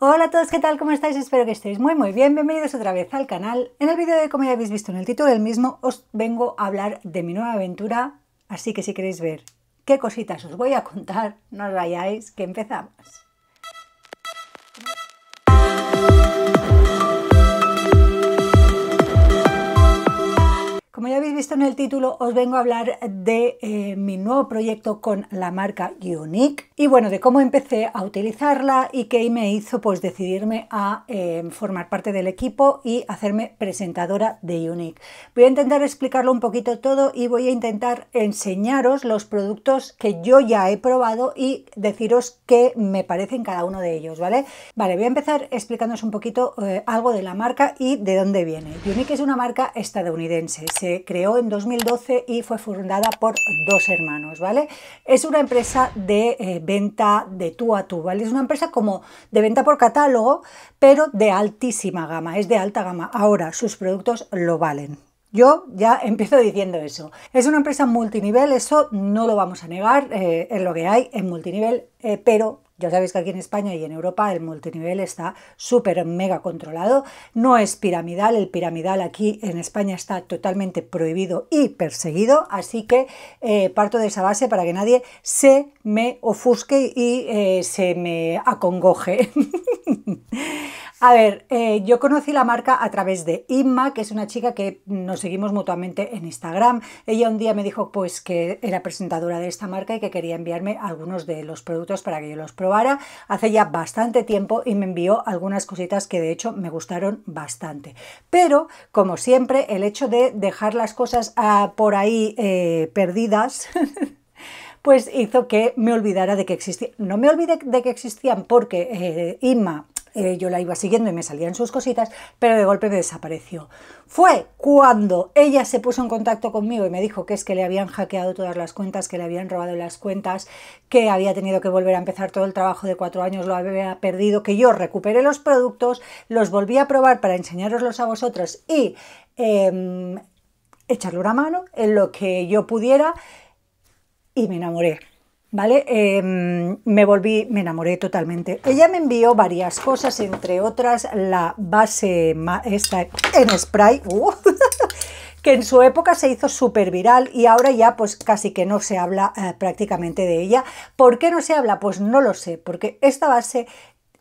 Hola a todos, ¿qué tal? ¿Cómo estáis? Espero que estéis muy muy bien. Bienvenidos otra vez al canal. En el vídeo de como ya habéis visto en el título del mismo, os vengo a hablar de mi nueva aventura. Así que si queréis ver qué cositas os voy a contar, no os rayáis, que empezamos. Como ya habéis visto en el título, os vengo a hablar de eh, mi nuevo proyecto con la marca Unique y bueno, de cómo empecé a utilizarla y qué me hizo pues decidirme a eh, formar parte del equipo y hacerme presentadora de Unique. Voy a intentar explicarlo un poquito todo y voy a intentar enseñaros los productos que yo ya he probado y deciros qué me parecen cada uno de ellos, ¿vale? Vale, voy a empezar explicándoos un poquito eh, algo de la marca y de dónde viene. Unique es una marca estadounidense creó en 2012 y fue fundada por dos hermanos, ¿vale? Es una empresa de eh, venta de tú a tú, ¿vale? Es una empresa como de venta por catálogo, pero de altísima gama, es de alta gama. Ahora, sus productos lo valen, yo ya empiezo diciendo eso. Es una empresa multinivel, eso no lo vamos a negar, eh, es lo que hay en multinivel, eh, pero ya sabéis que aquí en España y en Europa el multinivel está súper mega controlado. No es piramidal, el piramidal aquí en España está totalmente prohibido y perseguido. Así que eh, parto de esa base para que nadie se me ofusque y eh, se me acongoje. A ver, eh, yo conocí la marca a través de Inma, que es una chica que nos seguimos mutuamente en Instagram. Ella un día me dijo pues que era presentadora de esta marca y que quería enviarme algunos de los productos para que yo los probara hace ya bastante tiempo y me envió algunas cositas que de hecho me gustaron bastante. Pero, como siempre, el hecho de dejar las cosas ah, por ahí eh, perdidas... pues hizo que me olvidara de que existían. No me olvidé de que existían porque eh, Inma eh, yo la iba siguiendo y me salían sus cositas, pero de golpe me desapareció. Fue cuando ella se puso en contacto conmigo y me dijo que es que le habían hackeado todas las cuentas, que le habían robado las cuentas, que había tenido que volver a empezar todo el trabajo de cuatro años, lo había perdido, que yo recuperé los productos, los volví a probar para enseñároslos a vosotros y em, echarle una mano en lo que yo pudiera y me enamoré. ¿vale? Em, me volví, me enamoré totalmente. Ella me envió varias cosas, entre otras la base esta en spray, uh, que en su época se hizo súper viral y ahora ya pues casi que no se habla eh, prácticamente de ella. ¿Por qué no se habla? Pues no lo sé, porque esta base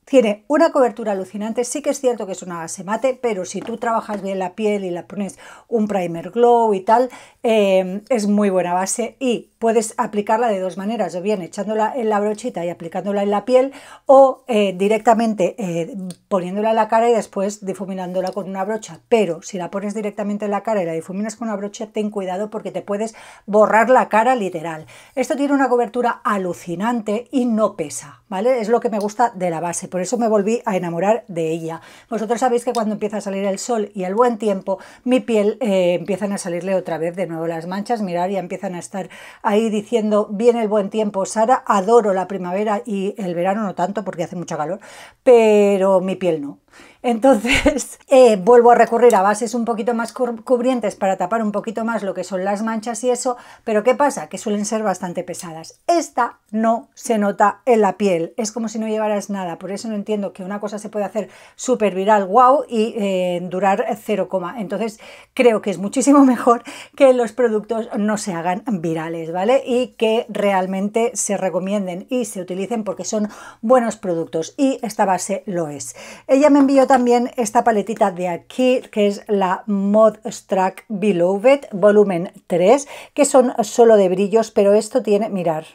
tiene una cobertura alucinante, sí que es cierto que es una base mate, pero si tú trabajas bien la piel y la pones un primer glow y tal, em, es muy buena base y puedes aplicarla de dos maneras, o bien echándola en la brochita y aplicándola en la piel, o eh, directamente eh, poniéndola en la cara y después difuminándola con una brocha. Pero si la pones directamente en la cara y la difuminas con una brocha, ten cuidado porque te puedes borrar la cara literal. Esto tiene una cobertura alucinante y no pesa, ¿vale? Es lo que me gusta de la base por eso me volví a enamorar de ella. Vosotros sabéis que cuando empieza a salir el sol y el buen tiempo, mi piel eh, empiezan a salirle otra vez de nuevo las manchas, mirar, y empiezan a estar ahí diciendo, viene el buen tiempo, Sara, adoro la primavera y el verano no tanto porque hace mucho calor, pero mi piel no. Entonces eh, vuelvo a recurrir a bases un poquito más cubrientes para tapar un poquito más lo que son las manchas y eso, pero ¿qué pasa? Que suelen ser bastante pesadas. Esta no se nota en la piel, es como si no llevaras nada, por eso no entiendo que una cosa se puede hacer súper viral, wow, y eh, durar 0, entonces creo que es muchísimo mejor que los productos no se hagan virales, ¿vale? Y que realmente se recomienden y se utilicen porque son buenos productos y esta base lo es. Ella me envió también esta paletita de aquí, que es la Mod Struck Beloved Volumen 3, que son solo de brillos, pero esto tiene, mirar,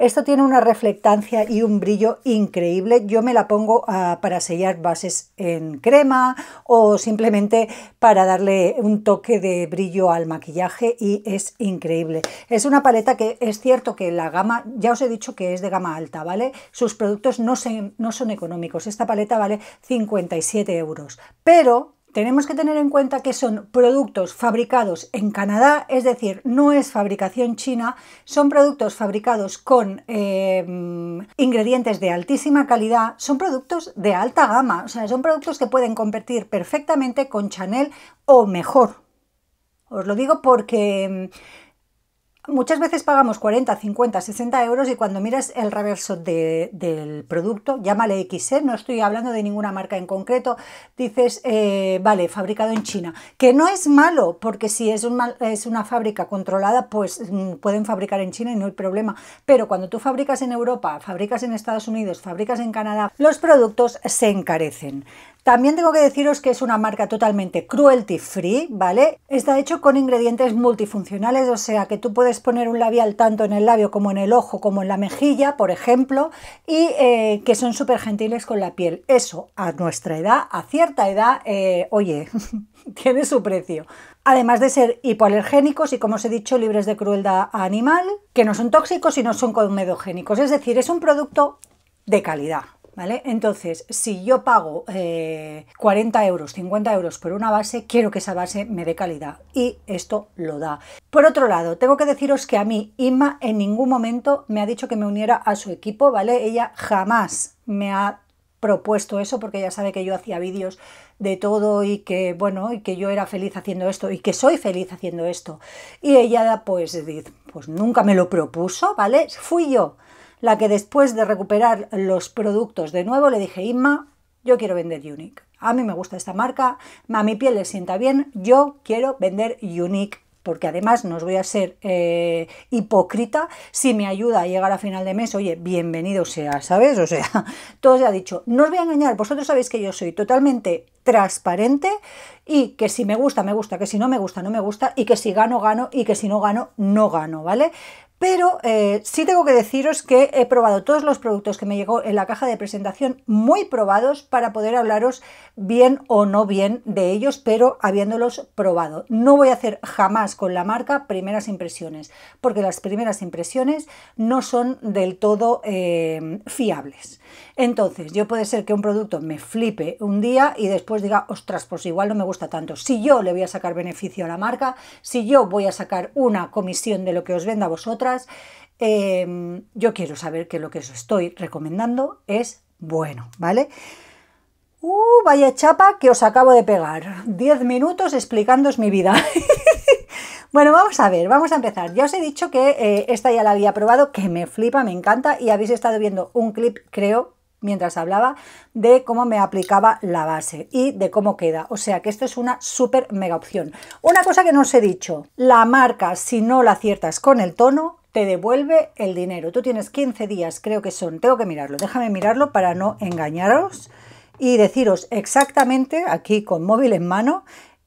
esto tiene una reflectancia y un brillo increíble. Yo me la pongo ah, para sellar bases en crema o simplemente para darle un toque de brillo al maquillaje y es increíble. Es una paleta que es cierto que la gama, ya os he dicho que es de gama alta, ¿vale? Sus productos no, no son económicos. Esta paleta vale 57 euros, pero tenemos que tener en cuenta que son productos fabricados en Canadá, es decir, no es fabricación china, son productos fabricados con eh, ingredientes de altísima calidad, son productos de alta gama, o sea, son productos que pueden competir perfectamente con Chanel o mejor. Os lo digo porque Muchas veces pagamos 40, 50, 60 euros y cuando miras el reverso del producto, llámale XE, ¿eh? no estoy hablando de ninguna marca en concreto, dices, eh, vale, fabricado en China, que no es malo, porque si es, un es una fábrica controlada, pues mm, pueden fabricar en China y no hay problema, pero cuando tú fabricas en Europa, fabricas en Estados Unidos, fabricas en Canadá, los productos se encarecen. También tengo que deciros que es una marca totalmente cruelty free, ¿vale? Está hecho con ingredientes multifuncionales, o sea que tú puedes poner un labial tanto en el labio como en el ojo, como en la mejilla, por ejemplo, y eh, que son súper gentiles con la piel. Eso, a nuestra edad, a cierta edad, eh, oye, tiene su precio. Además de ser hipoalergénicos y, como os he dicho, libres de crueldad animal, que no son tóxicos y no son comedogénicos. Es decir, es un producto de calidad. ¿Vale? Entonces, si yo pago 40 eh, euros, 50 euros por una base, quiero que esa base me dé calidad y esto lo da. Por otro lado, tengo que deciros que a mí Inma en ningún momento me ha dicho que me uniera a su equipo, ¿vale? Ella jamás me ha propuesto eso porque ella sabe que yo hacía vídeos de todo y que bueno y que yo era feliz haciendo esto y que soy feliz haciendo esto y ella pues pues nunca me lo propuso vale fui yo la que después de recuperar los productos de nuevo le dije, Inma, yo quiero vender Unique. A mí me gusta esta marca, a mi piel le sienta bien, yo quiero vender Unique porque además no os voy a ser eh, hipócrita, si me ayuda a llegar a final de mes, oye, bienvenido sea, ¿sabes? O sea, todo se ha dicho, no os voy a engañar, vosotros sabéis que yo soy totalmente transparente y que si me gusta, me gusta, que si no me gusta, no me gusta, y que si gano, gano, y que si no gano, no gano, ¿vale? Pero eh, sí tengo que deciros que he probado todos los productos que me llegó en la caja de presentación muy probados para poder hablaros bien o no bien de ellos, pero habiéndolos probado. No voy a hacer jamás con la marca primeras impresiones, porque las primeras impresiones no son del todo eh, fiables. Entonces, yo puede ser que un producto me flipe un día y después diga, ostras, pues igual no me gusta tanto. Si yo le voy a sacar beneficio a la marca, si yo voy a sacar una comisión de lo que os venda a vosotras, em, yo quiero saber que lo que os estoy recomendando es bueno, ¿vale? Uh, vaya chapa que os acabo de pegar. 10 minutos explicándoos mi vida. Bueno, vamos a ver, vamos a empezar. Ya os he dicho que eh, esta ya la había probado, que me flipa, me encanta y habéis estado viendo un clip, creo, mientras hablaba de cómo me aplicaba la base y de cómo queda. O sea que esto es una súper mega opción. Una cosa que no os he dicho, la marca si no la aciertas con el tono te devuelve el dinero. Tú tienes 15 días, creo que son, tengo que mirarlo, déjame mirarlo para no engañaros y deciros exactamente, aquí con móvil en mano,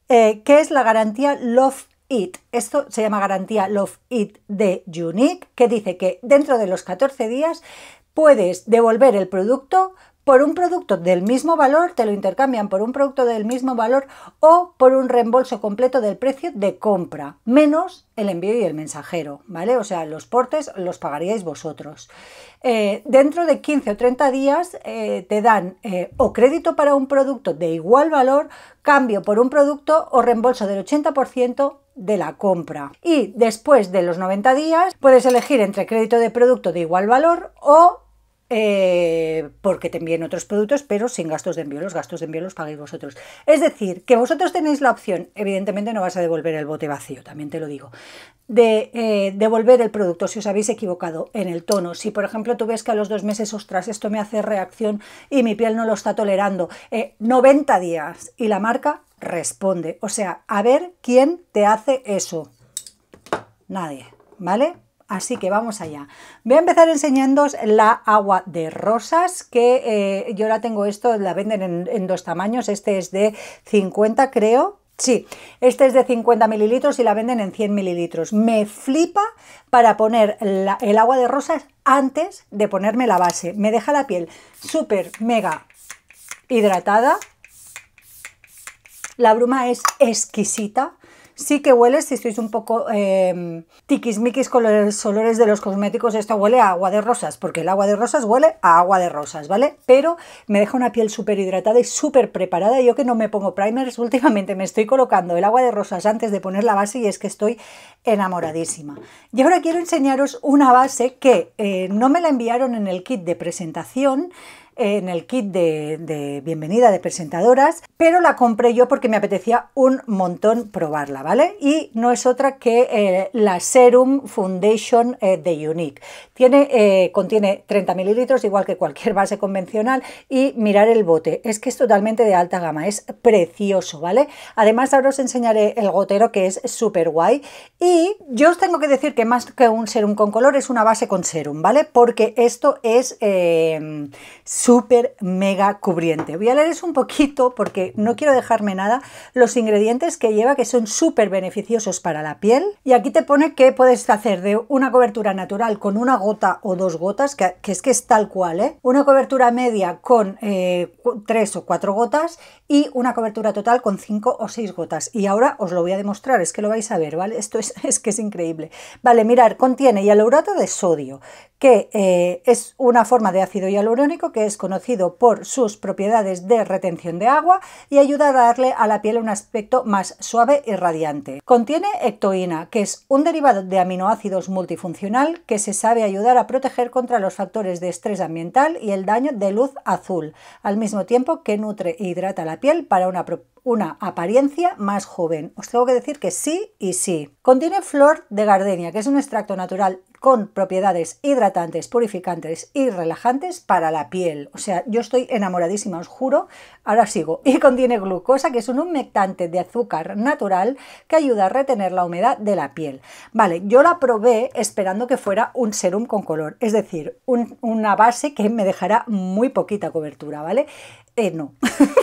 que eh, qué es la garantía Love It. Esto se llama garantía Love It de Unique, que dice que dentro de los 14 días puedes devolver el producto por un producto del mismo valor, te lo intercambian por un producto del mismo valor o por un reembolso completo del precio de compra, menos el envío y el mensajero, ¿vale? O sea, los portes los pagaríais vosotros. Eh, dentro de 15 o 30 días eh, te dan eh, o crédito para un producto de igual valor, cambio por un producto o reembolso del 80% de la compra. Y después de los 90 días puedes elegir entre crédito de producto de igual valor o eh, porque te envíen otros productos, pero sin gastos de envío. Los gastos de envío los pagáis vosotros. Es decir, que vosotros tenéis la opción, evidentemente no vas a devolver el bote vacío, también te lo digo, de eh, devolver el producto si os habéis equivocado en el tono. Si, por ejemplo, tú ves que a los dos meses, ostras, esto me hace reacción y mi piel no lo está tolerando, 90 eh, días y la marca responde. O sea, a ver quién te hace eso. Nadie, ¿vale? Así que vamos allá. Voy a empezar enseñándoos la agua de rosas, que eh, yo la tengo esto, la venden en, dos tamaños, este es de 50 creo, Sí, este es de 50 mililitros y la venden en 100 mililitros. Me flipa para poner el agua de rosas antes de ponerme la base. Me deja la piel súper mega hidratada. La bruma es exquisita. Sí que huele, si estáis un poco eh, tiquismiquis con los olores de los cosméticos, esto huele a agua de rosas, porque el agua de rosas huele a agua de rosas, ¿vale? Pero me deja una piel súper hidratada y súper preparada. Yo que no me pongo primers, últimamente me estoy colocando el agua de rosas antes de poner la base y es que estoy enamoradísima. Y ahora quiero enseñaros una base que eh, no me la enviaron en el kit de presentación, en el kit de, bienvenida de presentadoras, pero la compré yo porque me apetecía un montón probarla, ¿vale? Y no es otra que eh, la Serum Foundation eh, de Unique. Tiene, eh, contiene 30 mililitros, igual que cualquier base convencional, y mirar el bote, es que es totalmente de alta gama, es precioso, ¿vale? Además, ahora os enseñaré el gotero que es súper guay. Y yo os tengo que decir que más que un serum con color es una base con serum, ¿vale? Porque esto es súper mega cubriente. Voy a leerles un poquito porque no quiero dejarme nada los ingredientes que lleva que son súper beneficiosos para la piel. Y aquí te pone que puedes hacer de una cobertura natural con una gota o dos gotas, que, es que es tal cual, ¿eh? Una cobertura media con eh, tres o cuatro gotas y una cobertura total con cinco o seis gotas. Y ahora os lo voy a demostrar, es que lo vais a ver, ¿vale? Esto es, que es increíble. Vale, mirar, contiene hialurato de sodio, que eh, es una forma de ácido hialurónico que es conocido por sus propiedades de retención de agua y ayuda a darle a la piel un aspecto más suave y radiante. Contiene ectoína, que es un derivado de aminoácidos multifuncional que se sabe ayudar a proteger contra los factores de estrés ambiental y el daño de luz azul, al mismo tiempo que nutre e hidrata la piel para una una apariencia más joven. Os tengo que decir que sí y sí. Contiene flor de gardenia, que es un extracto natural con propiedades hidratantes, purificantes y relajantes para la piel. O sea, yo estoy enamoradísima, os juro. Ahora sigo. Y contiene glucosa, que es un humectante de azúcar natural que ayuda a retener la humedad de la piel. Vale, yo la probé esperando que fuera un serum con color, es decir, una base que me dejará muy poquita cobertura, ¿vale? Eh, no,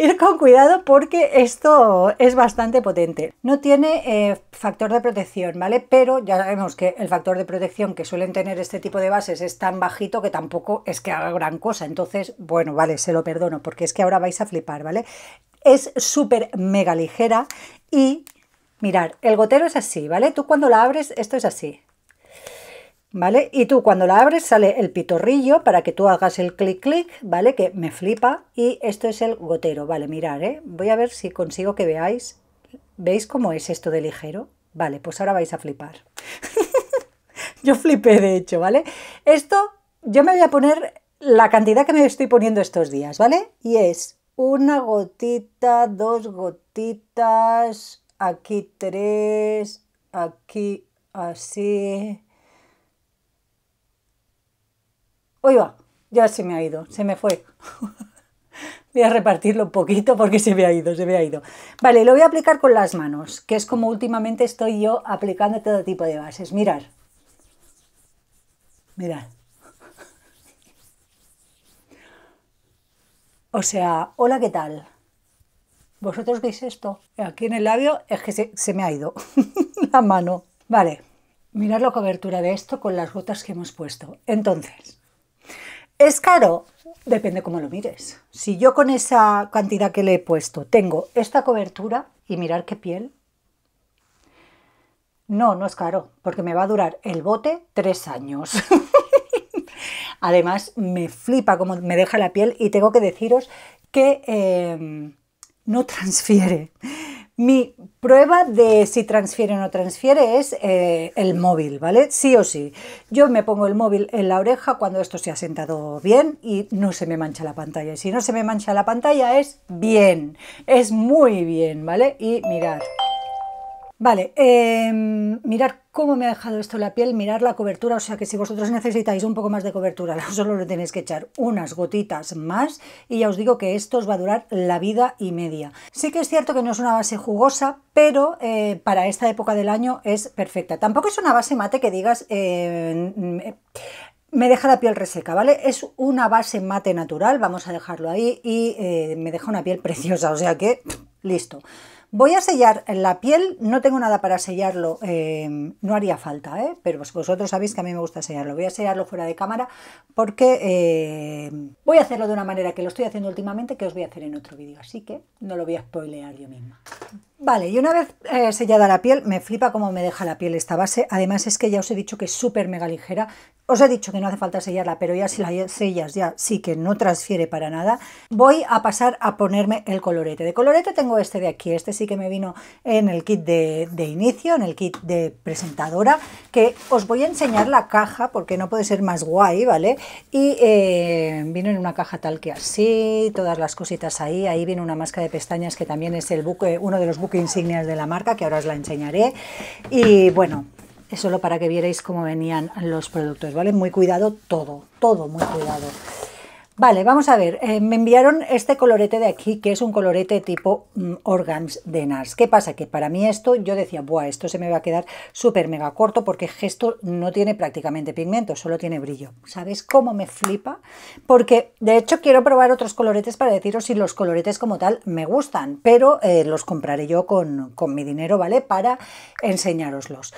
ir con cuidado porque esto es bastante potente. No tiene eh, factor de protección, ¿vale? Pero ya sabemos que el factor de protección que suelen tener este tipo de bases es tan bajito que tampoco es que haga gran cosa. Entonces, bueno, vale, se lo perdono porque es que ahora vais a flipar, ¿vale? Es súper mega ligera y mirar, el gotero es así, ¿vale? Tú cuando la abres, esto es así. ¿vale? Y tú cuando la abres sale el pitorrillo para que tú hagas el clic clic, ¿vale? Que me flipa y esto es el gotero, ¿vale? Mirar, ¿eh? Voy a ver si consigo que veáis, ¿veis cómo es esto de ligero? Vale, pues ahora vais a flipar. yo flipé de hecho, ¿vale? Esto yo me voy a poner la cantidad que me estoy poniendo estos días, ¿vale? Y es una gotita, dos gotitas, aquí tres, aquí así, Oiga, va, ya se me ha ido, se me fue. voy a repartirlo un poquito porque se me ha ido, se me ha ido. Vale, lo voy a aplicar con las manos, que es como últimamente estoy yo aplicando todo tipo de bases. Mirad. Mirad. O sea, hola, ¿qué tal? ¿Vosotros veis esto? Aquí en el labio es que se, se me ha ido la mano. Vale, mirad la cobertura de esto con las gotas que hemos puesto. Entonces, es caro, depende cómo lo mires. Si yo con esa cantidad que le he puesto tengo esta cobertura y mirar qué piel, no, no es caro, porque me va a durar el bote tres años. Además, me flipa cómo me deja la piel y tengo que deciros que eh, no transfiere. Mi prueba de si transfiere o no transfiere es eh, el móvil, ¿vale? Sí o sí. Yo me pongo el móvil en la oreja cuando esto se ha sentado bien y no se me mancha la pantalla. si no se me mancha la pantalla es bien, es muy bien, ¿vale? Y mirad. Vale, eh, mirar cómo me ha dejado esto la piel, mirar la cobertura, o sea que si vosotros necesitáis un poco más de cobertura, solo le tenéis que echar unas gotitas más y ya os digo que esto os va a durar la vida y media. Sí que es cierto que no es una base jugosa, pero eh, para esta época del año es perfecta. Tampoco es una base mate que digas... Eh, me deja la piel reseca, ¿vale? Es una base mate natural, vamos a dejarlo ahí y eh, me deja una piel preciosa, o sea que listo. Voy a sellar la piel, no tengo nada para sellarlo, eh, no haría falta, eh, pero vosotros sabéis que a mí me gusta sellarlo. Voy a sellarlo fuera de cámara porque eh, voy a hacerlo de una manera que lo estoy haciendo últimamente que os voy a hacer en otro vídeo, así que no lo voy a spoilear yo misma. Vale, y una vez sellada la piel, me flipa cómo me deja la piel esta base. Además es que ya os he dicho que es súper mega ligera os he dicho que no hace falta sellarla, pero ya si la sellas ya sí que no transfiere para nada, voy a pasar a ponerme el colorete. De colorete tengo este de aquí, este sí que me vino en el kit de, inicio, en el kit de presentadora, que os voy a enseñar la caja porque no puede ser más guay, ¿vale? Y eh, vino en una caja tal que así, todas las cositas ahí, ahí viene una máscara de pestañas que también es el buque, eh, uno de los buques insignias de la marca, que ahora os la enseñaré. Y bueno, es solo para que vierais cómo venían los productos, ¿vale? Muy cuidado todo, todo muy cuidado. Vale, vamos a ver, eh, me enviaron este colorete de aquí, que es un colorete tipo mm, Organs de NARS. ¿Qué pasa? Que para mí esto, yo decía, buah, esto se me va a quedar súper mega corto porque gesto no tiene prácticamente pigmento, solo tiene brillo. ¿Sabes cómo me flipa? Porque, de hecho, quiero probar otros coloretes para deciros si los coloretes como tal me gustan, pero eh, los compraré yo con, con mi dinero, ¿vale? Para enseñároslos.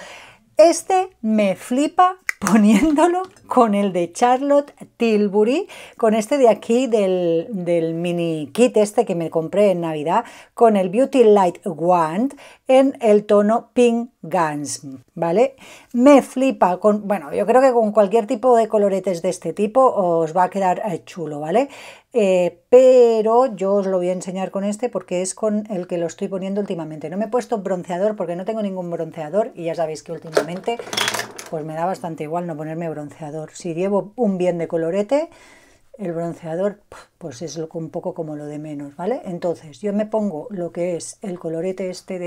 Este me flipa poniéndolo con el de Charlotte Tilbury, con este de aquí del, mini kit este que me compré en Navidad, con el Beauty Light Wand en el tono Pink Guns, ¿vale? Me flipa, con, bueno, yo creo que con cualquier tipo de coloretes de este tipo os va a quedar eh, chulo, ¿vale? Eh, pero yo os lo voy a enseñar con este porque es con el que lo estoy poniendo últimamente. No me he puesto bronceador porque no tengo ningún bronceador y ya sabéis que últimamente pues me da bastante igual no ponerme bronceador. Si llevo un bien de colorete, el bronceador pues es un poco como lo de menos, ¿vale? Entonces yo me pongo lo que es el colorete este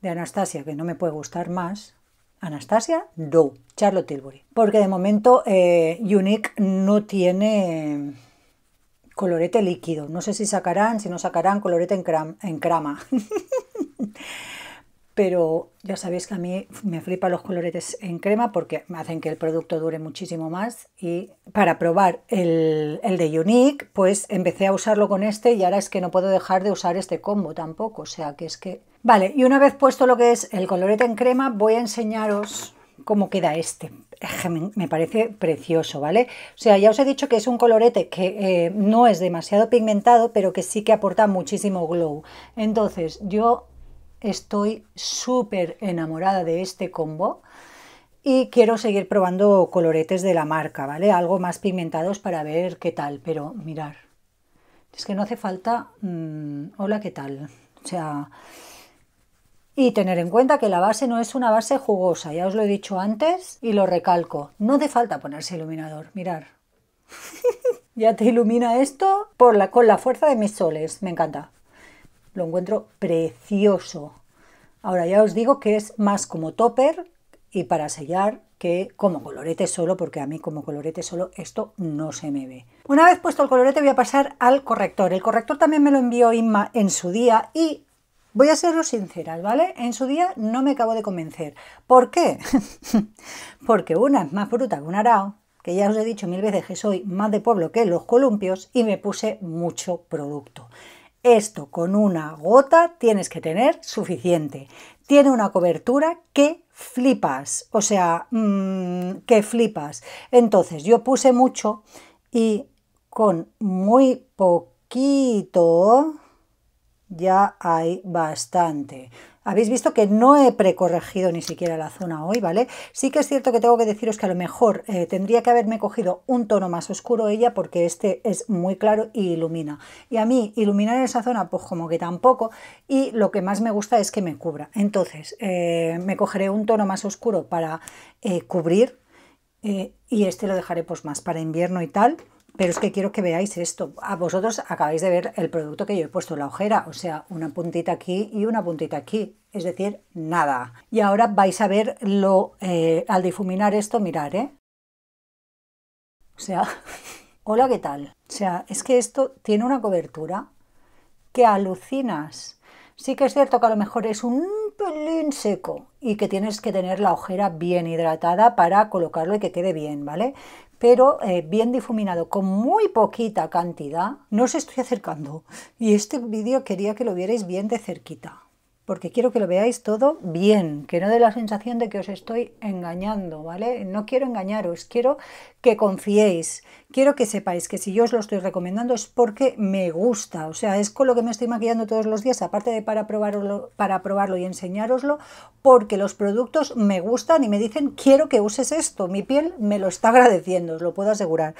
de, Anastasia, que no me puede gustar más, Anastasia do Charlotte Tilbury. Porque de momento eh, Unique no tiene colorete líquido. No sé si sacarán, si no sacarán colorete en, crema. en crama. Pero ya sabéis que a mí me flipa los coloretes en crema porque me hacen que el producto dure muchísimo más. Y para probar el, el de Unique, pues empecé a usarlo con este y ahora es que no puedo dejar de usar este combo tampoco. O sea que es que... Vale, y una vez puesto lo que es el colorete en crema, voy a enseñaros cómo queda este. Me parece precioso, ¿vale? O sea, ya os he dicho que es un colorete que eh, no es demasiado pigmentado, pero que sí que aporta muchísimo glow. Entonces, yo estoy súper enamorada de este combo y quiero seguir probando coloretes de la marca, ¿vale? Algo más pigmentados para ver qué tal, pero mirar. Es que no hace falta... Mm, hola, ¿qué tal? O sea... Y tener en cuenta que la base no es una base jugosa, ya os lo he dicho antes y lo recalco. No hace falta ponerse iluminador, mirar. ya te ilumina esto por la, con la fuerza de mis soles, me encanta. Lo encuentro precioso. Ahora ya os digo que es más como topper y para sellar que como colorete solo, porque a mí como colorete solo esto no se me ve. Una vez puesto el colorete voy a pasar al corrector. El corrector también me lo envió Inma en su día y Voy a serlo sincera, ¿vale? En su día no me acabo de convencer. ¿Por qué? Porque una es más fruta que un arao, que ya os he dicho mil veces que soy más de pueblo que los columpios, y me puse mucho producto. Esto con una gota tienes que tener suficiente. Tiene una cobertura que flipas, o sea, mm, que flipas. Entonces yo puse mucho y con muy poquito ya hay bastante. Habéis visto que no he precorregido ni siquiera la zona hoy, ¿vale? Sí que es cierto que tengo que deciros que a lo mejor eh, tendría que haberme cogido un tono más oscuro ella porque este es muy claro y ilumina. Y a mí iluminar esa zona pues como que tampoco y lo que más me gusta es que me cubra. Entonces eh, me cogeré un tono más oscuro para eh, cubrir y este lo dejaré pues más para invierno y tal pero es que quiero que veáis esto. A vosotros acabáis de ver el producto que yo he puesto en la ojera, o sea, una puntita aquí y una puntita aquí, es decir, nada. Y ahora vais a ver lo, eh, al difuminar esto, mirar, ¿eh? O sea, hola, ¿qué tal? O sea, es que esto tiene una cobertura que alucinas. Sí que es cierto que a lo mejor es un pelín seco y que tienes que tener la ojera bien hidratada para colocarlo y que quede bien, ¿vale? pero eh, bien difuminado, con muy poquita cantidad, no os estoy acercando. Y este vídeo quería que lo vierais bien de cerquita porque quiero que lo veáis todo bien, que no dé la sensación de que os estoy engañando, ¿vale? No quiero engañaros, quiero que confiéis, quiero que sepáis que si yo os lo estoy recomendando es porque me gusta, o sea, es con lo que me estoy maquillando todos los días, aparte de para probarlo, para probarlo y enseñároslo, porque los productos me gustan y me dicen, quiero que uses esto, mi piel me lo está agradeciendo, os lo puedo asegurar.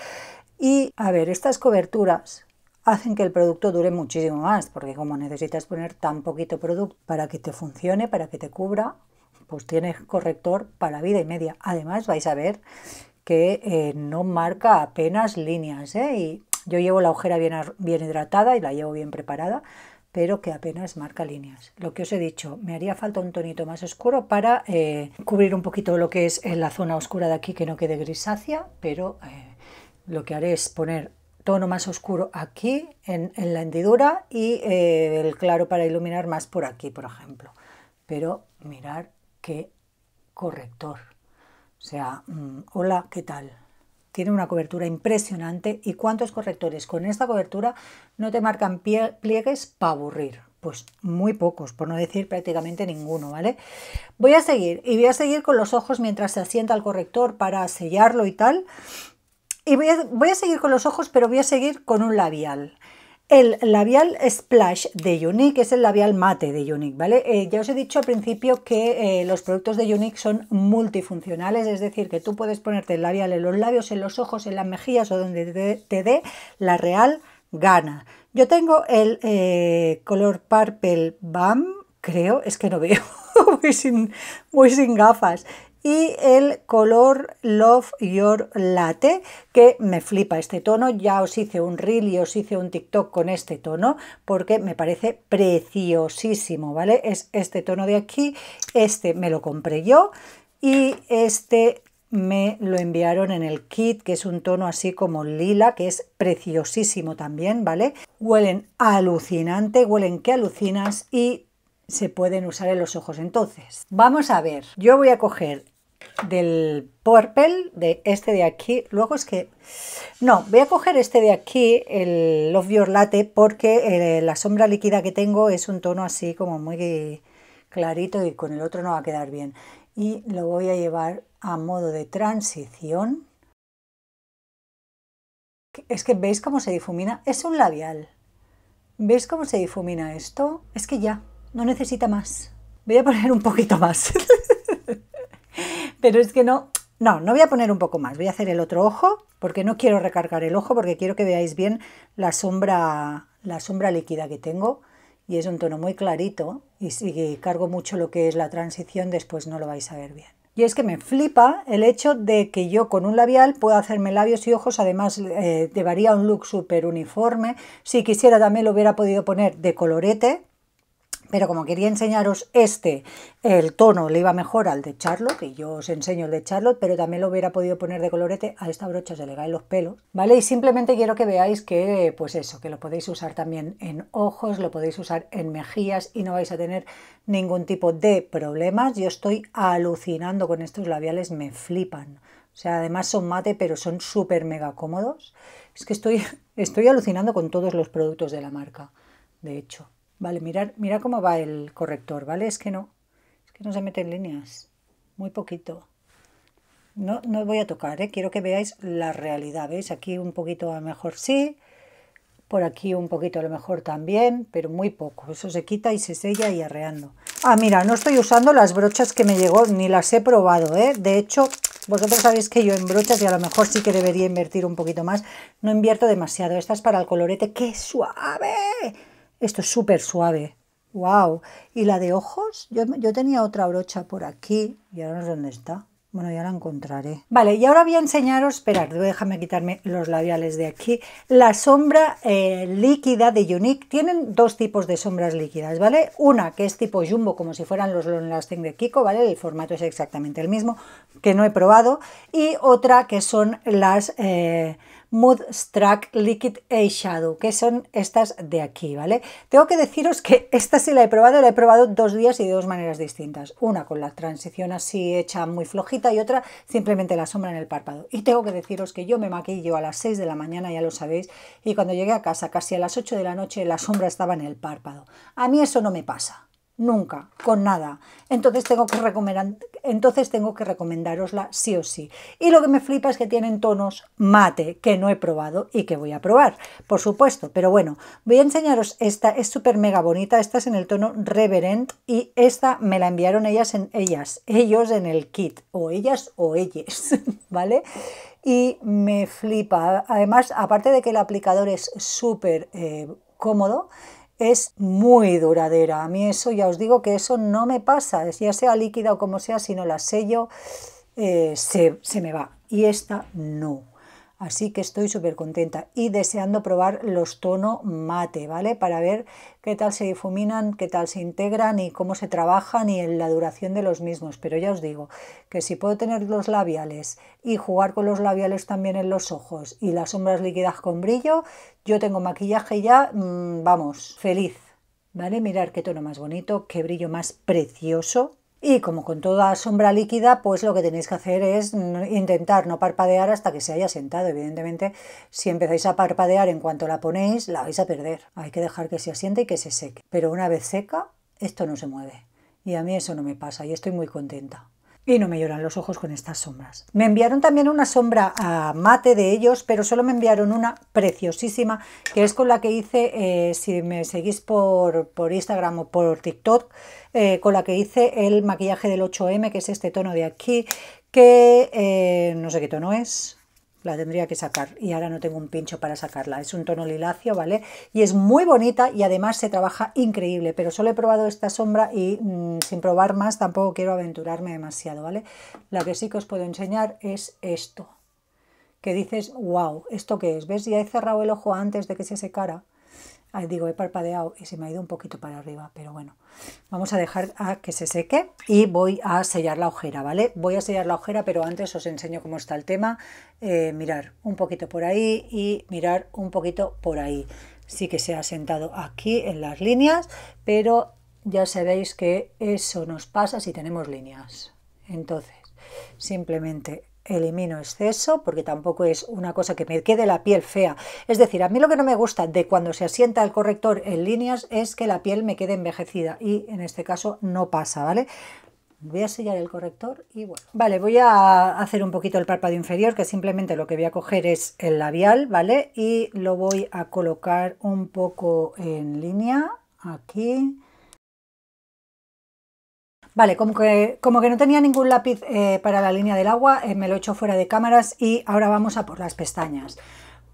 Y a ver, estas coberturas hacen que el producto dure muchísimo más, porque como necesitas poner tan poquito producto para que te funcione, para que te cubra, pues tienes corrector para vida y media. Además vais a ver que eh, no marca apenas líneas, ¿eh? yo llevo la ojera bien, bien hidratada y la llevo bien preparada, pero que apenas marca líneas. Lo que os he dicho, me haría falta un tonito más oscuro para eh, cubrir un poquito lo que es la zona oscura de aquí, que no quede grisácea, pero lo que haré es poner tono más oscuro aquí en, la hendidura y eh, el claro para iluminar más por aquí, por ejemplo. Pero mirar qué corrector. O sea, mm, hola, ¿qué tal? Tiene una cobertura impresionante y cuántos correctores con esta cobertura no te marcan pliegues para aburrir. Pues muy pocos, por no decir prácticamente ninguno, ¿vale? Voy a seguir y voy a seguir con los ojos mientras se asienta el corrector para sellarlo y tal. Y voy a, seguir con los ojos, pero voy a seguir con un labial. El labial Splash de Unique es el labial mate de Unique, ¿vale? Eh, ya os he dicho al principio que eh, los productos de Unique son multifuncionales, es decir, que tú puedes ponerte el labial en los labios, en los ojos, en las mejillas o donde te, dé la real gana. Yo tengo el eh, color Purple Bam, creo, es que no veo, voy sin gafas y el color Love Your Latte, que me flipa este tono. Ya os hice un reel y os hice un TikTok con este tono porque me parece preciosísimo, ¿vale? Es este tono de aquí, este me lo compré yo y este me lo enviaron en el kit, que es un tono así como lila, que es preciosísimo también, ¿vale? Huelen alucinante, huelen que alucinas y se pueden usar en los ojos. Entonces, vamos a ver, yo voy a coger del purple, de este de aquí. Luego es que... No, voy a coger este de aquí, el Love Latte porque eh, la sombra líquida que tengo es un tono así como muy clarito y con el otro no va a quedar bien. Y lo voy a llevar a modo de transición. Es que veis cómo se difumina. Es un labial. ¿Veis cómo se difumina esto? Es que ya, no necesita más. Voy a poner un poquito más. Pero es que no, no, no voy a poner un poco más, voy a hacer el otro ojo, porque no quiero recargar el ojo, porque quiero que veáis bien la sombra, la sombra líquida que tengo, y es un tono muy clarito, y si cargo mucho lo que es la transición, después no lo vais a ver bien. Y es que me flipa el hecho de que yo con un labial pueda hacerme labios y ojos, además eh, llevaría un look súper uniforme. Si quisiera también lo hubiera podido poner de colorete, pero como quería enseñaros este, el tono le iba mejor al de Charlotte, y yo os enseño el de Charlotte, pero también lo hubiera podido poner de colorete, a esta brocha se le caen los pelos, ¿vale? Y simplemente quiero que veáis que, pues eso, que lo podéis usar también en ojos, lo podéis usar en mejillas y no vais a tener ningún tipo de problemas. Yo estoy alucinando con estos labiales, me flipan. O sea, además son mate, pero son súper mega cómodos. Es que estoy, estoy alucinando con todos los productos de la marca, de hecho. Vale, mirar, mira cómo va el corrector, ¿vale? Es que no, es que no se meten líneas, muy poquito. No, no voy a tocar, ¿eh? quiero que veáis la realidad, ¿veis? Aquí un poquito a lo mejor sí, por aquí un poquito a lo mejor también, pero muy poco. Eso se quita y se sella y arreando. Ah, mira, no estoy usando las brochas que me llegó, ni las he probado, ¿eh? De hecho, vosotros sabéis que yo en brochas, y a lo mejor sí que debería invertir un poquito más, no invierto demasiado. Estas para el colorete. ¡Qué suave! Esto es súper suave. ¡Wow! Y la de ojos, yo, tenía otra brocha por aquí y ahora no sé dónde está. Bueno, ya la encontraré. Vale, y ahora voy a enseñaros, esperad, déjame quitarme los labiales de aquí, la sombra eh, líquida de Unique. Tienen dos tipos de sombras líquidas, ¿vale? Una que es tipo jumbo, como si fueran los Long Lasting de Kiko, ¿vale? El formato es exactamente el mismo, que no he probado. Y otra que son las... Eh, Mood Struck Liquid Eyeshadow, que son estas de aquí, ¿vale? Tengo que deciros que esta sí la he probado, la he probado dos días y de dos maneras distintas. Una con la transición así hecha muy flojita y otra simplemente la sombra en el párpado. Y tengo que deciros que yo me maquillo a las 6 de la mañana, ya lo sabéis, y cuando llegué a casa casi a las 8 de la noche la sombra estaba en el párpado. A mí eso no me pasa nunca, con nada. Entonces tengo, que recomendar, entonces tengo que recomendarosla sí o sí. Y lo que me flipa es que tienen tonos mate, que no he probado y que voy a probar, por supuesto. Pero bueno, voy a enseñaros esta, es súper mega bonita, esta es en el tono Reverend y esta me la enviaron ellas, en, ellas ellos en el kit, o ellas o ellas, ¿vale? Y me flipa. Además, aparte de que el aplicador es súper eh, cómodo, es muy duradera. A mí eso, ya os digo que eso no me pasa, ya sea líquida o como sea, si no la sello, eh, se, se me va. Y esta no. Así que estoy súper contenta y deseando probar los tono mate, ¿vale? Para ver qué tal se difuminan, qué tal se integran y cómo se trabajan y en la duración de los mismos. Pero ya os digo que si puedo tener los labiales y jugar con los labiales también en los ojos y las sombras líquidas con brillo, yo tengo maquillaje ya, mm, vamos, feliz. ¿Vale? Mirar qué tono más bonito, qué brillo más precioso. Y como con toda sombra líquida, pues lo que tenéis que hacer es mm, intentar no parpadear hasta que se haya sentado. Evidentemente, si empezáis a parpadear en cuanto la ponéis, la vais a perder. Hay que dejar que se asiente y que se seque. Pero una vez seca, esto no se mueve. Y a mí eso no me pasa y estoy muy contenta. Y no me lloran los ojos con estas sombras. Me enviaron también una sombra a mate de ellos, pero solo me enviaron una preciosísima, que es con la que hice, eh, si me seguís por, Instagram o por TikTok, eh, con la que hice el maquillaje del 8M, que es este tono de aquí, que eh, no sé qué tono es, la tendría que sacar y ahora no tengo un pincho para sacarla. Es un tono lilacio, ¿vale? Y es muy bonita y además se trabaja increíble, pero solo he probado esta sombra y mm, sin probar más tampoco quiero aventurarme demasiado, ¿vale? La que sí que os puedo enseñar es esto, que dices, wow, ¿esto qué es? ¿Ves? Ya he cerrado el ojo antes de que se secara digo, he parpadeado y se me ha ido un poquito para arriba, pero bueno, vamos a dejar a que se seque y voy a sellar la ojera, ¿vale? Voy a sellar la ojera, pero antes os enseño cómo está el tema. Eh, mirar un poquito por ahí y mirar un poquito por ahí. Sí que se ha sentado aquí en las líneas, pero ya sabéis que eso nos pasa si tenemos líneas. Entonces, simplemente elimino exceso porque tampoco es una cosa que me quede la piel fea. Es decir, a mí lo que no me gusta de cuando se asienta el corrector en líneas es que la piel me quede envejecida y en este caso no pasa, ¿vale? Voy a sellar el corrector y bueno. Vale, voy a hacer un poquito el párpado inferior, que simplemente lo que voy a coger es el labial, ¿vale? Y lo voy a colocar un poco en línea, aquí, Vale, como que, como que no tenía ningún lápiz eh, para la línea del agua, eh, me lo he hecho fuera de cámaras y ahora vamos a por las pestañas.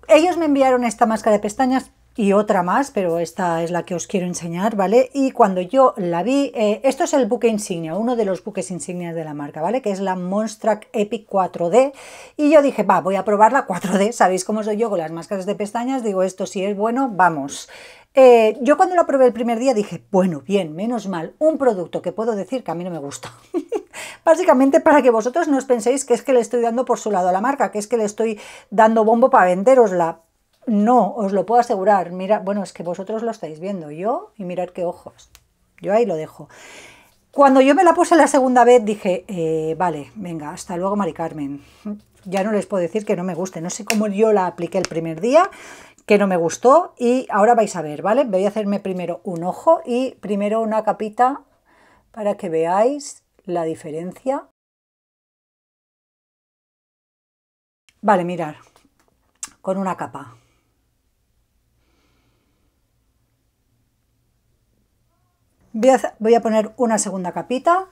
Ellos me enviaron esta máscara de pestañas y otra más, pero esta es la que os quiero enseñar, ¿vale? Y cuando yo la vi, eh, esto es el buque insignia, uno de los buques insignias de la marca, ¿vale? Que es la Monstrack Epic 4D. Y yo dije, va, voy a probar la 4D, ¿sabéis cómo soy yo con las máscaras de pestañas? Digo, esto si es bueno, vamos. Eh, yo cuando lo probé el primer día dije, bueno, bien, menos mal, un producto que puedo decir que a mí no me gusta. Básicamente para que vosotros no os penséis que es que le estoy dando por su lado a la marca, que es que le estoy dando bombo para venderosla. No, os lo puedo asegurar. Mira, bueno, es que vosotros lo estáis viendo, yo y mirad qué ojos. Yo ahí lo dejo. Cuando yo me la puse la segunda vez dije, eh, vale, venga, hasta luego Mari Carmen. Ya no les puedo decir que no me guste, no sé cómo yo la apliqué el primer día, que no me gustó y ahora vais a ver, ¿vale? Voy a hacerme primero un ojo y primero una capita para que veáis la diferencia. Vale, mirar, con una capa. Voy a, poner una segunda capita.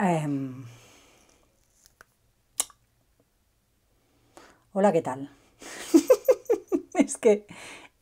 Em, Hola, ¿qué tal? es que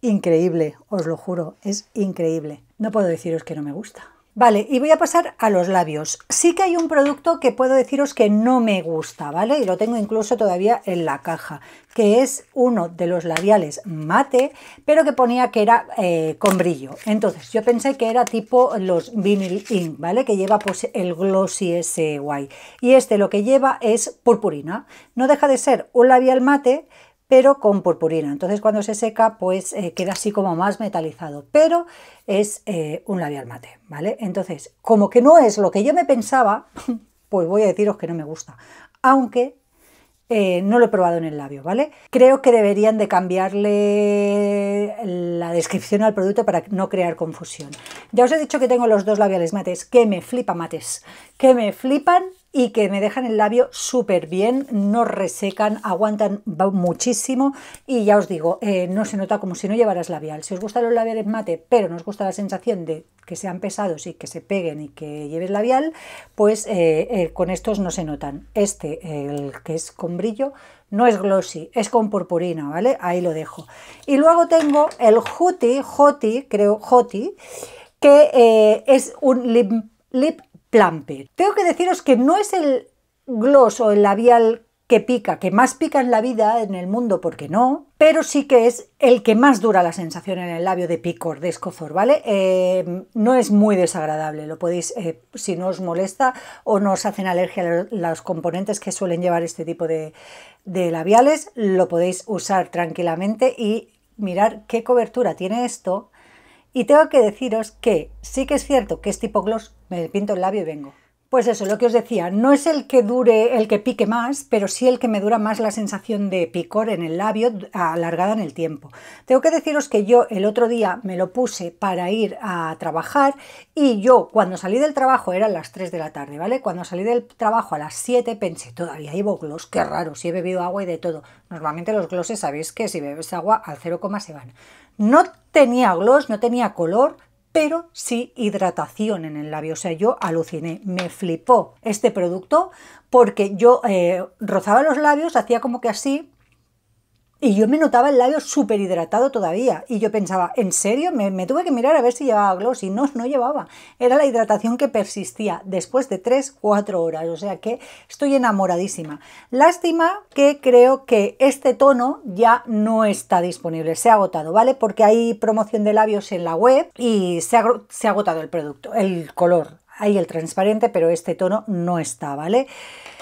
increíble, os lo juro, es increíble. No puedo deciros que no me gusta. Vale, y voy a pasar a los labios. Sí que hay un producto que puedo deciros que no me gusta, ¿vale? Y lo tengo incluso todavía en la caja, que es uno de los labiales mate, pero que ponía que era eh, con brillo. Entonces, yo pensé que era tipo los vinyl ink, ¿vale? Que lleva pues el glossy ese guay. Y este lo que lleva es purpurina. No deja de ser un labial mate, pero con purpurina. Entonces cuando se seca, pues eh, queda así como más metalizado, pero es eh, un labial mate, ¿vale? Entonces, como que no es lo que yo me pensaba, pues voy a deciros que no me gusta, aunque eh, no lo he probado en el labio, ¿vale? Creo que deberían de cambiarle la descripción al producto para no crear confusión. Ya os he dicho que tengo los dos labiales mates, que me flipa mates, que me flipan y que me dejan el labio súper bien, no resecan, aguantan muchísimo y ya os digo, eh, no se nota como si no llevaras labial. Si os gustan los labiales mate, pero no os gusta la sensación de que sean pesados y que se peguen y que lleves labial, pues eh, eh, con estos no se notan. Este, el que es con brillo, no es glossy, es con purpurina, ¿vale? Ahí lo dejo. Y luego tengo el Hoti, Hoti, creo, Hoti, que es un lip Plumper. Tengo que deciros que no es el gloss o el labial que pica, que más pica en la vida, en el mundo, porque no, pero sí que es el que más dura la sensación en el labio de picor, de escozor, ¿vale? Eh, no es muy desagradable, lo podéis, eh, si no os molesta o no os hacen alergia a los componentes que suelen llevar este tipo de, de labiales, lo podéis usar tranquilamente y mirar qué cobertura tiene esto. Y tengo que deciros que sí que es cierto que es tipo gloss, me pinto el labio y vengo. Pues eso, lo que os decía, no es el que dure, el que pique más, pero sí el que me dura más la sensación de picor en el labio alargada en el tiempo. Tengo que deciros que yo el otro día me lo puse para ir a trabajar y yo cuando salí del trabajo eran las 3 de la tarde, ¿vale? Cuando salí del trabajo a las 7 pensé, todavía llevo gloss, qué raro, si he bebido agua y de todo. Normalmente los glosses sabéis que si bebes agua al 0, se van. No tenía gloss, no tenía color, pero sí hidratación en el labio. O sea, yo aluciné, me flipó este producto porque yo eh, rozaba los labios, hacía como que así y yo me notaba el labio súper hidratado todavía. Y yo pensaba, ¿en serio? Me, tuve que mirar a ver si llevaba gloss. Y no, no llevaba. Era la hidratación que persistía después de 3, 4 horas. O sea que estoy enamoradísima. Lástima que creo que este tono ya no está disponible. Se ha agotado, ¿vale? Porque hay promoción de labios en la web y se ha, se ha agotado el producto, el color. Hay el transparente, pero este tono no está, ¿vale? vale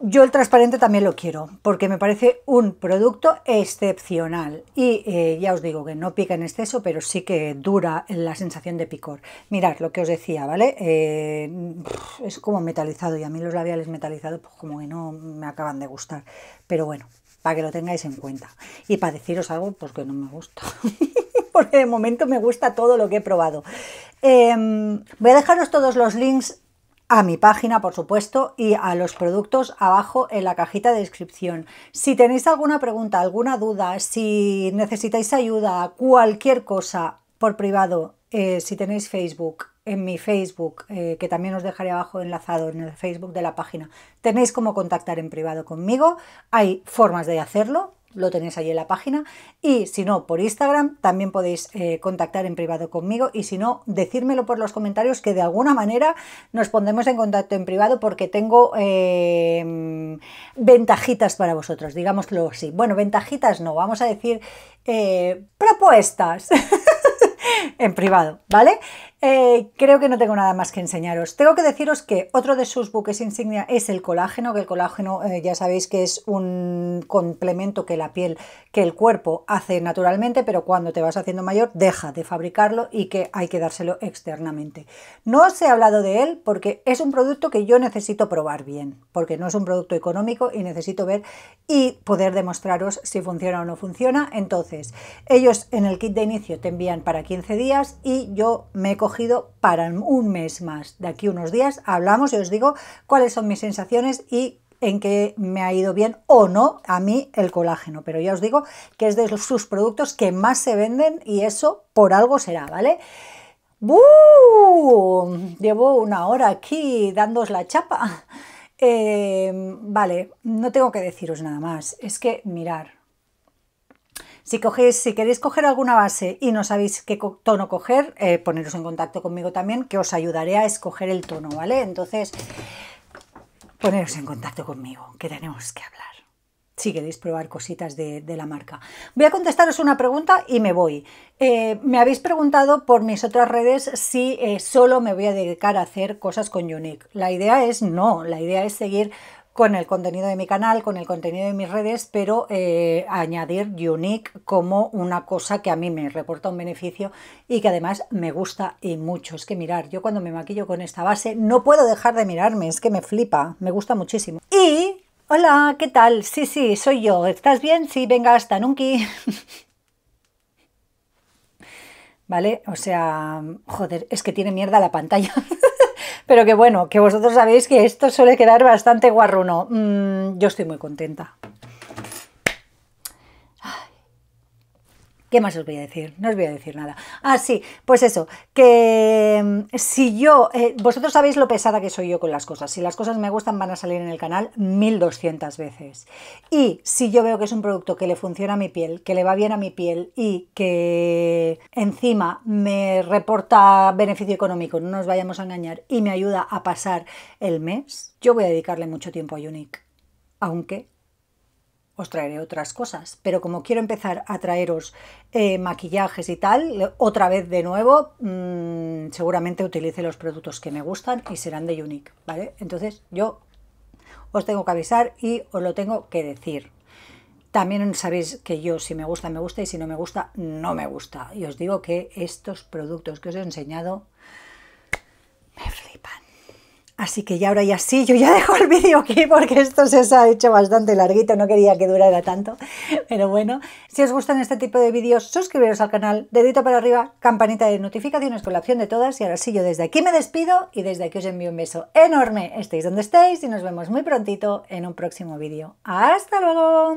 yo el transparente también lo quiero, porque me parece un producto excepcional. Y eh, ya os digo que no pica en exceso, pero sí que dura la sensación de picor. Mirad lo que os decía, ¿vale? Eh, es como metalizado y a mí los labiales metalizados pues como que no me acaban de gustar. Pero bueno, para que lo tengáis en cuenta. Y para deciros algo, pues que no me gusta. porque de momento me gusta todo lo que he probado. Em, voy a dejaros todos los links a mi página, por supuesto, y a los productos abajo en la cajita de descripción. Si tenéis alguna pregunta, alguna duda, si necesitáis ayuda, cualquier cosa por privado, eh, si tenéis Facebook, en mi Facebook, eh, que también os dejaré abajo enlazado en el Facebook de la página, tenéis cómo contactar en privado conmigo, hay formas de hacerlo, lo tenéis allí en la página. Y si no, por Instagram también podéis eh, contactar en privado conmigo. Y si no, decírmelo por los comentarios que de alguna manera nos pondremos en contacto en privado porque tengo eh, ventajitas para vosotros, digámoslo así. Bueno, ventajitas no, vamos a decir eh, propuestas. en privado, ¿vale? Eh, creo que no tengo nada más que enseñaros. Tengo que deciros que otro de sus buques insignia es el colágeno, que el colágeno eh, ya sabéis que es un complemento que la piel, que el cuerpo hace naturalmente, pero cuando te vas haciendo mayor deja de fabricarlo y que hay que dárselo externamente. No os he hablado de él porque es un producto que yo necesito probar bien, porque no es un producto económico y necesito ver y poder demostraros si funciona o no funciona. Entonces, ellos en el kit de inicio te envían para 15 días y yo me he cogido para un mes más. De aquí unos días hablamos y os digo cuáles son mis sensaciones y en qué me ha ido bien o no a mí el colágeno, pero ya os digo que es de sus productos que más se venden y eso por algo será, ¿vale? Llevo una hora aquí dándos la chapa. Eh, vale, no tengo que deciros nada más. Es que mirar, si, si queréis coger alguna base y no sabéis qué tono coger, eh, poneros en contacto conmigo también, que os ayudaré a escoger el tono, ¿vale? Entonces, poneros en contacto conmigo, que tenemos que hablar. Si queréis probar cositas de, la marca. Voy a contestaros una pregunta y me voy. Eh, me habéis preguntado por mis otras redes si eh, solo me voy a dedicar a hacer cosas con Unique. La idea es no, la idea es seguir con el contenido de mi canal, con el contenido de mis redes, pero eh, añadir Unique como una cosa que a mí me reporta un beneficio y que además me gusta y mucho. Es que mirar, yo cuando me maquillo con esta base no puedo dejar de mirarme, es que me flipa, me gusta muchísimo. Y, hola, ¿qué tal? Sí, sí, soy yo. ¿Estás bien? Sí, venga, hasta nunca. ¿Vale? O sea, joder, es que tiene mierda la pantalla. Pero que bueno, que vosotros sabéis que esto suele quedar bastante guarruno. Mm, yo estoy muy contenta. ¿Qué más os voy a decir? No os voy a decir nada. Ah, sí, pues eso, que mm, si yo, eh, vosotros sabéis lo pesada que soy yo con las cosas. Si las cosas me gustan van a salir en el canal 1200 veces. Y si yo veo que es un producto que le funciona a mi piel, que le va bien a mi piel y que encima me reporta beneficio económico, no nos vayamos a engañar, y me ayuda a pasar el mes, yo voy a dedicarle mucho tiempo a Unique. Aunque os traeré otras cosas, pero como quiero empezar a traeros eh, maquillajes y tal, otra vez de nuevo, mm, seguramente utilice los productos que me gustan y serán de Unique, ¿vale? Entonces yo os tengo que avisar y os lo tengo que decir. También sabéis que yo si me gusta, me gusta y si no me gusta, no me gusta. Y os digo que estos productos que os he enseñado me flipan. Así que ya ahora ya sí, yo ya dejo el vídeo aquí porque esto se os ha hecho bastante larguito, no quería que durara tanto. Pero bueno, si os gustan este tipo de vídeos, suscribiros al canal, dedito para arriba, campanita de notificaciones con la opción de todas. Y ahora sí, yo desde aquí me despido y desde aquí os envío un beso enorme. Estéis donde estéis y nos vemos muy prontito en un próximo vídeo. ¡Hasta luego!